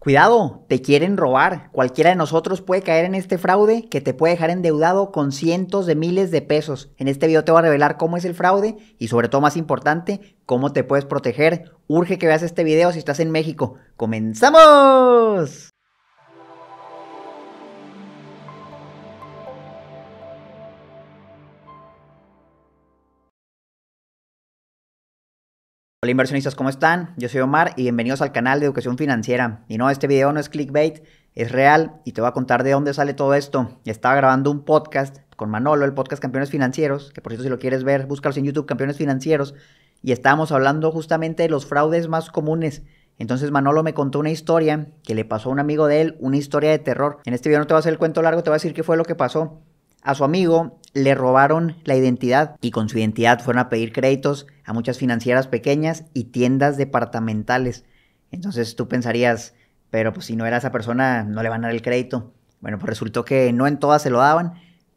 Cuidado, te quieren robar. Cualquiera de nosotros puede caer en este fraude que te puede dejar endeudado con cientos de miles de pesos. En este video te voy a revelar cómo es el fraude y sobre todo más importante, cómo te puedes proteger. Urge que veas este video si estás en México. ¡Comenzamos! Hola inversionistas, ¿cómo están? Yo soy Omar y bienvenidos al canal de Educación Financiera. Y no, este video no es clickbait, es real y te voy a contar de dónde sale todo esto. Estaba grabando un podcast con Manolo, el podcast Campeones Financieros, que por cierto si lo quieres ver, búscalo en YouTube, Campeones Financieros, y estábamos hablando justamente de los fraudes más comunes. Entonces Manolo me contó una historia que le pasó a un amigo de él, una historia de terror. En este video no te voy a hacer el cuento largo, te voy a decir qué fue lo que pasó. A su amigo le robaron la identidad y con su identidad fueron a pedir créditos a muchas financieras pequeñas y tiendas departamentales. Entonces tú pensarías, pero pues si no era esa persona no le van a dar el crédito. Bueno, pues resultó que no en todas se lo daban,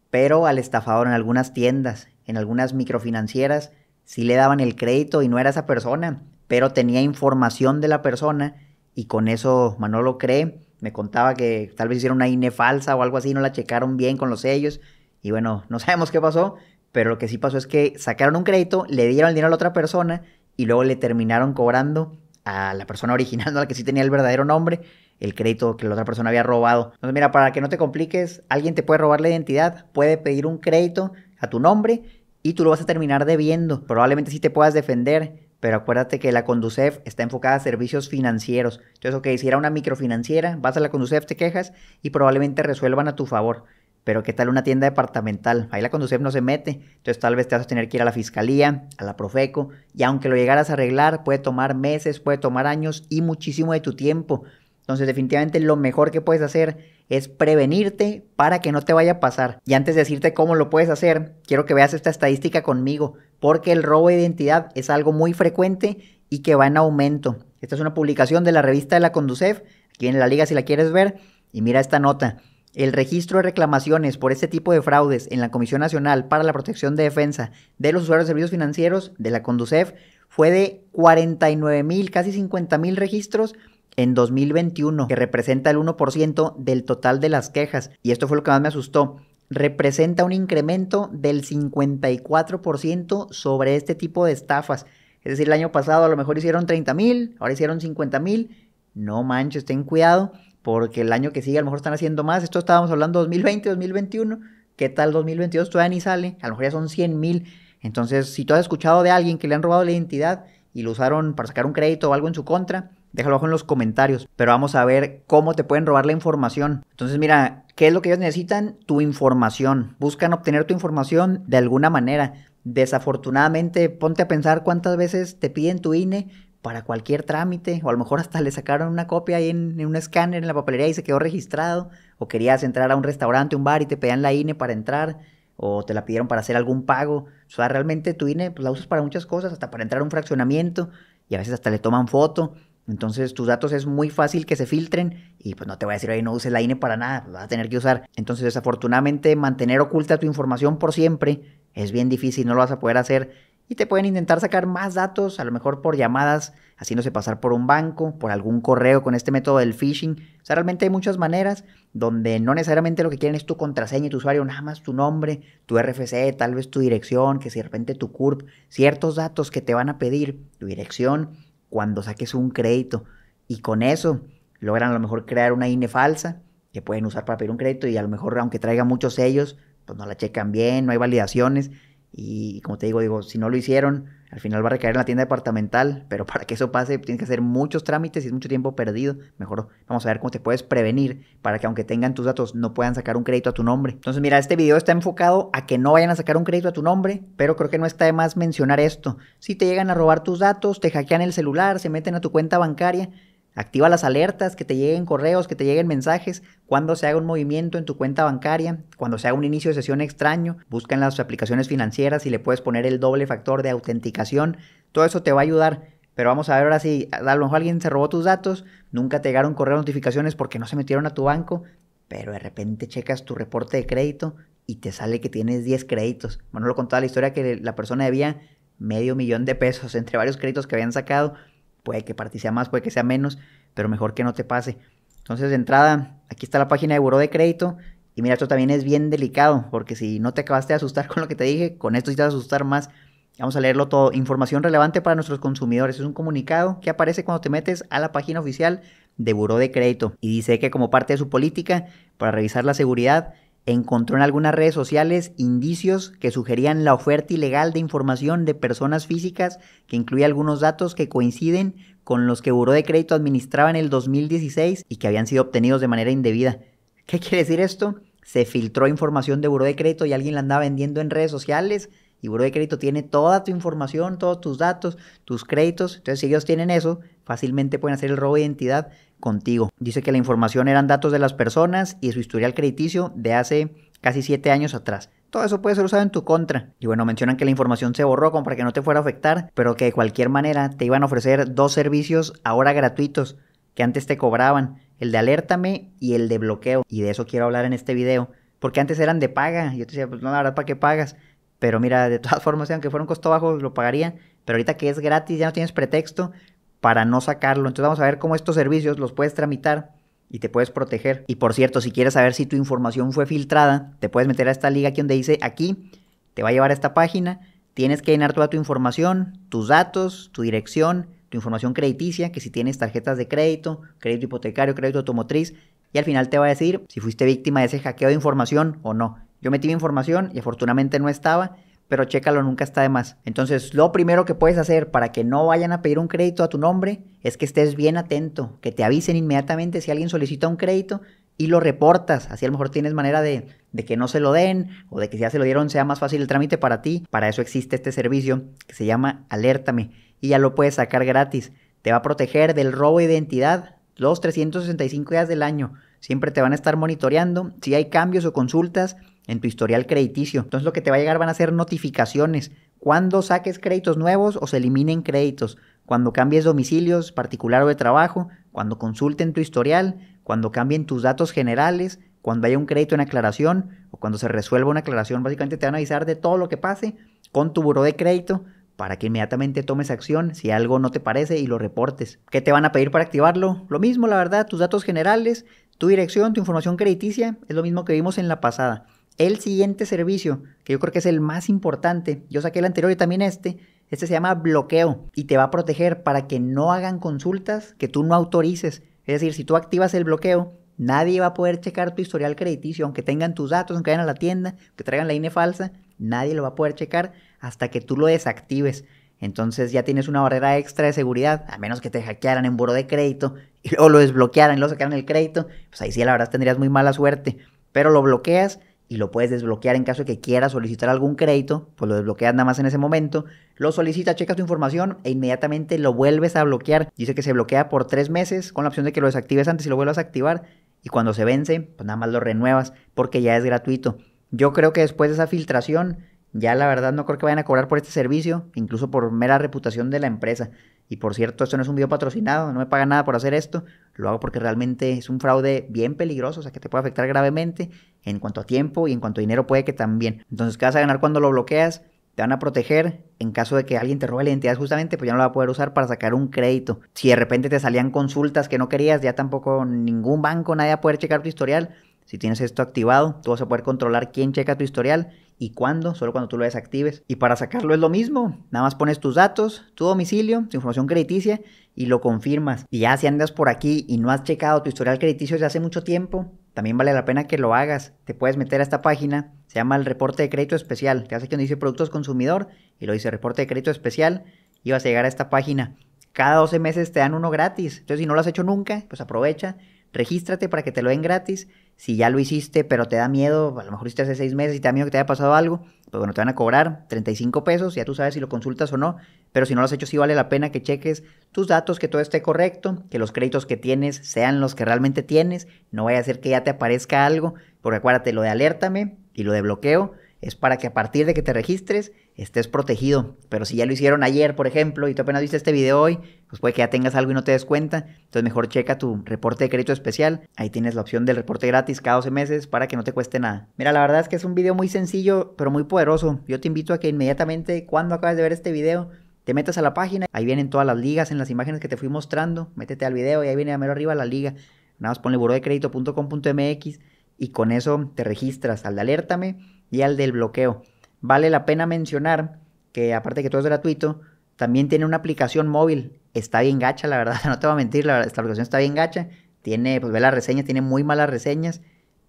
pero al estafador en algunas tiendas, en algunas microfinancieras, sí le daban el crédito y no era esa persona, pero tenía información de la persona y con eso Manolo cree, me contaba que tal vez hicieron una INE falsa o algo así, no la checaron bien con los sellos y bueno, no sabemos qué pasó, pero lo que sí pasó es que sacaron un crédito, le dieron el dinero a la otra persona y luego le terminaron cobrando a la persona original, a la que sí tenía el verdadero nombre, el crédito que la otra persona había robado. Entonces, mira, para que no te compliques, alguien te puede robar la identidad, puede pedir un crédito a tu nombre y tú lo vas a terminar debiendo. Probablemente sí te puedas defender, pero acuérdate que la Conducef está enfocada a servicios financieros. Entonces, ok, si era una microfinanciera, vas a la Conducef, te quejas y probablemente resuelvan a tu favor. Pero ¿qué tal una tienda departamental? Ahí la Conducef no se mete, entonces tal vez te vas a tener que ir a la fiscalía, a la Profeco, y aunque lo llegaras a arreglar, puede tomar meses, puede tomar años y muchísimo de tu tiempo. Entonces definitivamente lo mejor que puedes hacer es prevenirte para que no te vaya a pasar. Y antes de decirte cómo lo puedes hacer, quiero que veas esta estadística conmigo, porque el robo de identidad es algo muy frecuente y que va en aumento. Esta es una publicación de la revista de la Conducef, aquí en la liga si la quieres ver, y mira esta nota. El registro de reclamaciones por este tipo de fraudes en la Comisión Nacional para la Protección de Defensa de los Usuarios de Servicios Financieros de la Conducef fue de 49 mil, casi 50 mil registros en 2021, que representa el 1% del total de las quejas. Y esto fue lo que más me asustó. Representa un incremento del 54% sobre este tipo de estafas. Es decir, el año pasado a lo mejor hicieron 30 mil, ahora hicieron 50 mil. No manches, ten cuidado porque el año que sigue a lo mejor están haciendo más. Esto estábamos hablando 2020, 2021. ¿Qué tal 2022? Todavía ni sale. A lo mejor ya son 100 mil. Entonces, si tú has escuchado de alguien que le han robado la identidad y lo usaron para sacar un crédito o algo en su contra, déjalo abajo en los comentarios. Pero vamos a ver cómo te pueden robar la información. Entonces, mira, ¿qué es lo que ellos necesitan? Tu información. Buscan obtener tu información de alguna manera. Desafortunadamente, ponte a pensar cuántas veces te piden tu INE para cualquier trámite, o a lo mejor hasta le sacaron una copia ahí en, un escáner en la papelería y se quedó registrado, o querías entrar a un restaurante, un bar y te pedían la INE para entrar, o te la pidieron para hacer algún pago. O sea, realmente tu INE pues, la usas para muchas cosas, hasta para entrar a un fraccionamiento, y a veces hasta le toman foto. Entonces tus datos es muy fácil que se filtren y pues no te voy a decir, ahí no uses la INE para nada, vas a tener que usar. Entonces desafortunadamente mantener oculta tu información por siempre es bien difícil, no lo vas a poder hacer te pueden intentar sacar más datos, a lo mejor por llamadas, haciéndose pasar por un banco, por algún correo con este método del phishing. O sea, realmente hay muchas maneras donde no necesariamente lo que quieren es tu contraseña y tu usuario, nada más tu nombre, tu RFC, tal vez tu dirección, que si de repente tu CURP, ciertos datos que te van a pedir, tu dirección, cuando saques un crédito. Y con eso logran a lo mejor crear una INE falsa que pueden usar para pedir un crédito y a lo mejor aunque traiga muchos sellos, pues no la checan bien, no hay validaciones y como te digo, digo, si no lo hicieron, al final va a recaer en la tienda departamental, pero para que eso pase tienes que hacer muchos trámites y es mucho tiempo perdido. Mejor vamos a ver cómo te puedes prevenir para que aunque tengan tus datos no puedan sacar un crédito a tu nombre. Entonces mira, este video está enfocado a que no vayan a sacar un crédito a tu nombre, pero creo que no está de más mencionar esto. Si te llegan a robar tus datos, te hackean el celular, se meten a tu cuenta bancaria, Activa las alertas, que te lleguen correos, que te lleguen mensajes, cuando se haga un movimiento en tu cuenta bancaria, cuando se haga un inicio de sesión extraño, busca en las aplicaciones financieras y le puedes poner el doble factor de autenticación. Todo eso te va a ayudar. Pero vamos a ver ahora si a lo mejor alguien se robó tus datos, nunca te llegaron correos notificaciones porque no se metieron a tu banco, pero de repente checas tu reporte de crédito y te sale que tienes 10 créditos. Bueno, lo contaba la historia que la persona debía medio millón de pesos entre varios créditos que habían sacado Puede que para más, puede que sea menos, pero mejor que no te pase. Entonces, de entrada, aquí está la página de Buró de Crédito. Y mira, esto también es bien delicado, porque si no te acabaste de asustar con lo que te dije, con esto sí te vas a asustar más. Vamos a leerlo todo. Información relevante para nuestros consumidores. Es un comunicado que aparece cuando te metes a la página oficial de Buró de Crédito. Y dice que como parte de su política para revisar la seguridad, encontró en algunas redes sociales indicios que sugerían la oferta ilegal de información de personas físicas que incluye algunos datos que coinciden con los que Buró de Crédito administraba en el 2016 y que habían sido obtenidos de manera indebida. ¿Qué quiere decir esto? Se filtró información de Buró de Crédito y alguien la andaba vendiendo en redes sociales y Buró de Crédito tiene toda tu información, todos tus datos, tus créditos. Entonces, si ellos tienen eso, Fácilmente pueden hacer el robo de identidad contigo. Dice que la información eran datos de las personas y su historial crediticio de hace casi 7 años atrás. Todo eso puede ser usado en tu contra. Y bueno, mencionan que la información se borró como para que no te fuera a afectar, pero que de cualquier manera te iban a ofrecer dos servicios ahora gratuitos que antes te cobraban, el de alértame y el de bloqueo. Y de eso quiero hablar en este video, porque antes eran de paga. Yo te decía, pues no, la verdad, ¿para qué pagas? Pero mira, de todas formas, aunque fuera un costo bajo, lo pagarían, Pero ahorita que es gratis, ya no tienes pretexto para no sacarlo. Entonces vamos a ver cómo estos servicios los puedes tramitar y te puedes proteger. Y por cierto, si quieres saber si tu información fue filtrada, te puedes meter a esta liga aquí donde dice aquí, te va a llevar a esta página, tienes que llenar toda tu información, tus datos, tu dirección, tu información crediticia, que si tienes tarjetas de crédito, crédito hipotecario, crédito automotriz, y al final te va a decir si fuiste víctima de ese hackeo de información o no. Yo metí mi información y afortunadamente no estaba, pero chécalo, nunca está de más. Entonces, lo primero que puedes hacer para que no vayan a pedir un crédito a tu nombre es que estés bien atento, que te avisen inmediatamente si alguien solicita un crédito y lo reportas. Así a lo mejor tienes manera de, de que no se lo den o de que si ya se lo dieron sea más fácil el trámite para ti. Para eso existe este servicio que se llama Alértame y ya lo puedes sacar gratis. Te va a proteger del robo de identidad los 365 días del año. Siempre te van a estar monitoreando. Si hay cambios o consultas, en tu historial crediticio. Entonces lo que te va a llegar van a ser notificaciones. Cuando saques créditos nuevos o se eliminen créditos. Cuando cambies domicilios, particular o de trabajo. Cuando consulten tu historial. Cuando cambien tus datos generales. Cuando haya un crédito en aclaración. O cuando se resuelva una aclaración. Básicamente te van a avisar de todo lo que pase con tu buro de crédito. Para que inmediatamente tomes acción si algo no te parece y lo reportes. ¿Qué te van a pedir para activarlo? Lo mismo, la verdad, tus datos generales, tu dirección, tu información crediticia, es lo mismo que vimos en la pasada. El siguiente servicio, que yo creo que es el más importante, yo saqué el anterior y también este, este se llama bloqueo y te va a proteger para que no hagan consultas que tú no autorices. Es decir, si tú activas el bloqueo, nadie va a poder checar tu historial crediticio, aunque tengan tus datos, aunque vayan a la tienda, que traigan la INE falsa, nadie lo va a poder checar hasta que tú lo desactives. Entonces ya tienes una barrera extra de seguridad, a menos que te hackearan en buro de crédito y luego lo desbloquearan y luego sacaran el crédito, pues ahí sí la verdad tendrías muy mala suerte. Pero lo bloqueas y lo puedes desbloquear en caso de que quieras solicitar algún crédito, pues lo desbloqueas nada más en ese momento, lo solicitas, checas tu información e inmediatamente lo vuelves a bloquear. Dice que se bloquea por tres meses con la opción de que lo desactives antes y lo vuelvas a activar y cuando se vence, pues nada más lo renuevas porque ya es gratuito. Yo creo que después de esa filtración ya la verdad no creo que vayan a cobrar por este servicio, incluso por mera reputación de la empresa. Y por cierto, esto no es un video patrocinado, no me pagan nada por hacer esto. Lo hago porque realmente es un fraude bien peligroso, o sea que te puede afectar gravemente en cuanto a tiempo y en cuanto a dinero puede que también. Entonces, ¿qué vas a ganar cuando lo bloqueas? te van a proteger en caso de que alguien te robe la identidad justamente, pues ya no la va a poder usar para sacar un crédito. Si de repente te salían consultas que no querías, ya tampoco ningún banco, nadie va a poder checar tu historial. Si tienes esto activado, tú vas a poder controlar quién checa tu historial y cuándo, solo cuando tú lo desactives. Y para sacarlo es lo mismo, nada más pones tus datos, tu domicilio, tu información crediticia y lo confirmas. Y ya si andas por aquí y no has checado tu historial crediticio desde hace mucho tiempo, también vale la pena que lo hagas. Te puedes meter a esta página, se llama el reporte de crédito especial. Te hace que donde dice productos consumidor y lo dice reporte de crédito especial y vas a llegar a esta página. Cada 12 meses te dan uno gratis. Entonces si no lo has hecho nunca, pues aprovecha, regístrate para que te lo den gratis si ya lo hiciste, pero te da miedo, a lo mejor hiciste hace seis meses y te da miedo que te haya pasado algo, pues bueno, te van a cobrar 35 pesos, ya tú sabes si lo consultas o no, pero si no lo has hecho, sí vale la pena que cheques tus datos, que todo esté correcto, que los créditos que tienes sean los que realmente tienes, no vaya a ser que ya te aparezca algo, porque acuérdate, lo de alértame y lo de bloqueo es para que a partir de que te registres, estés protegido. Pero si ya lo hicieron ayer, por ejemplo, y tú apenas viste este video hoy, pues puede que ya tengas algo y no te des cuenta. Entonces mejor checa tu reporte de crédito especial. Ahí tienes la opción del reporte gratis cada 12 meses para que no te cueste nada. Mira, la verdad es que es un video muy sencillo, pero muy poderoso. Yo te invito a que inmediatamente, cuando acabes de ver este video, te metas a la página. Ahí vienen todas las ligas en las imágenes que te fui mostrando. Métete al video y ahí viene a mero arriba la liga. Nada más ponle burodecredito.com.mx y con eso te registras al de alértame y al del bloqueo. Vale la pena mencionar que aparte de que todo es gratuito, también tiene una aplicación móvil. Está bien gacha, la verdad, no te voy a mentir, la esta aplicación está bien gacha. Tiene, pues ve las reseñas, tiene muy malas reseñas,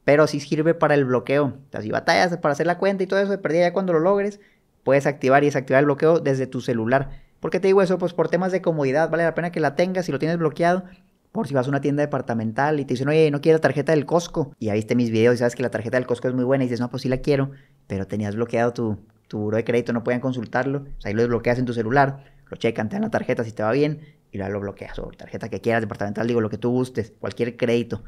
pero sí sirve para el bloqueo. O si batallas para hacer la cuenta y todo eso de perdida ya cuando lo logres, puedes activar y desactivar el bloqueo desde tu celular. ¿Por qué te digo eso? Pues por temas de comodidad, vale la pena que la tengas si lo tienes bloqueado. Por si vas a una tienda departamental y te dicen, oye, no quiero la tarjeta del Costco. Y ya viste mis videos y sabes que la tarjeta del Costco es muy buena y dices, no, pues sí la quiero pero tenías bloqueado tu, tu buro de crédito, no podían consultarlo, o sea, ahí lo desbloqueas en tu celular, lo checan, te dan la tarjeta si te va bien y luego lo bloqueas, o tarjeta que quieras, departamental, digo, lo que tú gustes, cualquier crédito.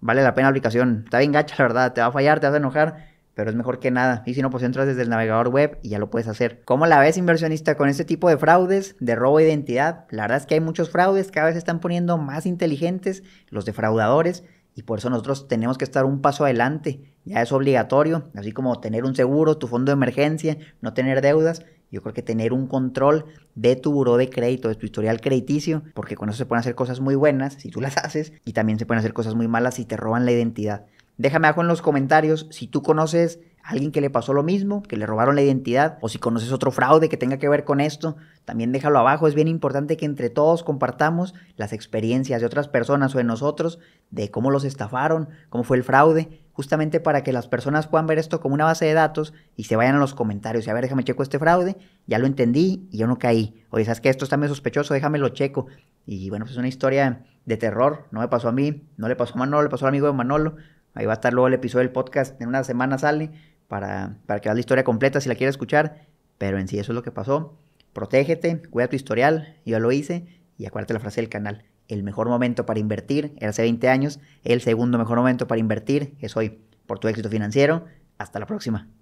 Vale la pena la aplicación, está bien gacha, la verdad, te va a fallar, te vas a enojar, pero es mejor que nada. Y si no, pues entras desde el navegador web y ya lo puedes hacer. ¿Cómo la ves, inversionista, con este tipo de fraudes, de robo de identidad? La verdad es que hay muchos fraudes, cada vez se están poniendo más inteligentes los defraudadores y por eso nosotros tenemos que estar un paso adelante. Ya es obligatorio, así como tener un seguro, tu fondo de emergencia, no tener deudas. Yo creo que tener un control de tu buró de crédito, de tu historial crediticio, porque con eso se pueden hacer cosas muy buenas si tú las haces y también se pueden hacer cosas muy malas si te roban la identidad. Déjame abajo en los comentarios si tú conoces a alguien que le pasó lo mismo, que le robaron la identidad, o si conoces otro fraude que tenga que ver con esto, también déjalo abajo. Es bien importante que entre todos compartamos las experiencias de otras personas o de nosotros, de cómo los estafaron, cómo fue el fraude, justamente para que las personas puedan ver esto como una base de datos y se vayan a los comentarios y a ver, déjame checo este fraude, ya lo entendí y yo no caí. Oye, ¿sabes que Esto está medio sospechoso, déjame lo checo. Y bueno, pues es una historia de terror, no me pasó a mí, no le pasó a Manolo, le pasó al amigo de Manolo, Ahí va a estar luego el episodio del podcast. En una semana sale para, para que veas la historia completa si la quieres escuchar. Pero en sí eso es lo que pasó. Protégete, cuida tu historial. Yo lo hice. Y acuérdate la frase del canal. El mejor momento para invertir era hace 20 años. El segundo mejor momento para invertir es hoy. Por tu éxito financiero. Hasta la próxima.